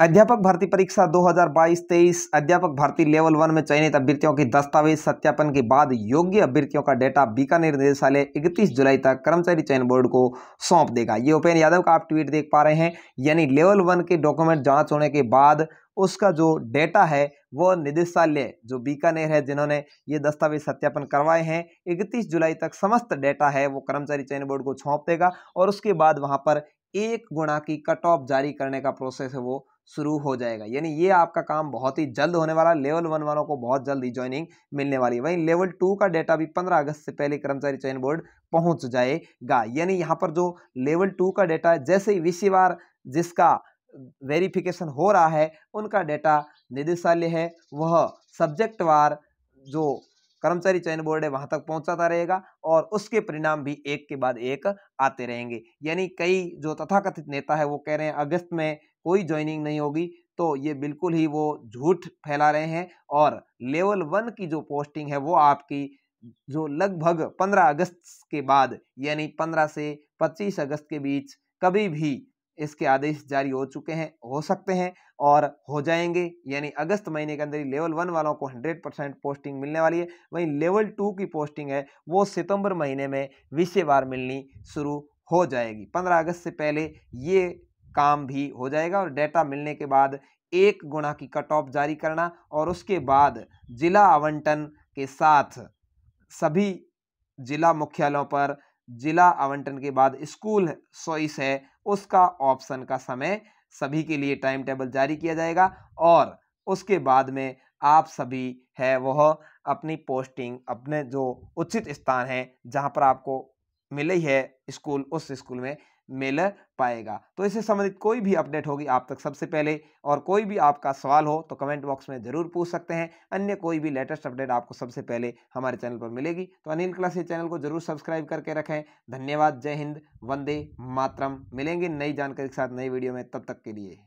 अध्यापक भर्ती परीक्षा 2022-23 अध्यापक भर्ती लेवल वन में चयनित अभ्यर्थियों की दस्तावेज सत्यापन के बाद योग्य अभ्यर्थियों का डेटा बीकानेर निदेशालय 31 जुलाई तक कर्मचारी चयन बोर्ड को सौंप देगा ये उपेन्द्र यादव का आप ट्वीट देख पा रहे हैं यानी लेवल वन के डॉक्यूमेंट जाँच होने के बाद उसका जो डेटा है वो निदेशालय जो बीकानेर है जिन्होंने ये दस्तावेज सत्यापन करवाए हैं इकतीस जुलाई तक समस्त डेटा है वो कर्मचारी चयन बोर्ड को छौंप देगा और उसके बाद वहाँ पर एक गुणा की कट ऑफ जारी करने का प्रोसेस है वो शुरू हो जाएगा यानी ये आपका काम बहुत ही जल्द होने वाला लेवल वन वालों को बहुत जल्द ही ज्वाइनिंग मिलने वाली है वहीं लेवल टू का डेटा भी पंद्रह अगस्त से पहले कर्मचारी चयन बोर्ड पहुंच जाएगा यानी यहाँ पर जो लेवल टू का डेटा है जैसे ही विषय बार जिसका वेरिफिकेशन हो रहा है उनका डेटा निदेशालय है वह सब्जेक्टवार जो कर्मचारी चयन बोर्ड है वहां तक पहुंचाता रहेगा और उसके परिणाम भी एक के बाद एक आते रहेंगे यानी कई जो तथाकथित नेता है वो कह रहे हैं अगस्त में कोई ज्वाइनिंग नहीं होगी तो ये बिल्कुल ही वो झूठ फैला रहे हैं और लेवल वन की जो पोस्टिंग है वो आपकी जो लगभग पंद्रह अगस्त के बाद यानी पंद्रह से पच्चीस अगस्त के बीच कभी भी इसके आदेश जारी हो चुके हैं हो सकते हैं और हो जाएंगे यानी अगस्त महीने के अंदर ही लेवल वन वालों को 100 परसेंट पोस्टिंग मिलने वाली है वहीं लेवल टू की पोस्टिंग है वो सितंबर महीने में बार मिलनी शुरू हो जाएगी 15 अगस्त से पहले ये काम भी हो जाएगा और डेटा मिलने के बाद एक गुणा की कट ऑफ जारी करना और उसके बाद जिला आवंटन के साथ सभी जिला मुख्यालयों पर जिला आवंटन के बाद स्कूल चॉइस है उसका ऑप्शन का समय सभी के लिए टाइम टेबल जारी किया जाएगा और उसके बाद में आप सभी है वह अपनी पोस्टिंग अपने जो उचित स्थान है जहाँ पर आपको मिली है स्कूल उस स्कूल में मिल पाएगा तो इससे संबंधित कोई भी अपडेट होगी आप तक सबसे पहले और कोई भी आपका सवाल हो तो कमेंट बॉक्स में ज़रूर पूछ सकते हैं अन्य कोई भी लेटेस्ट अपडेट आपको सबसे पहले हमारे चैनल पर मिलेगी तो अनिल ये चैनल को जरूर सब्सक्राइब करके रखें धन्यवाद जय हिंद वंदे मातरम मिलेंगे नई जानकारी के साथ नई वीडियो में तब तक के लिए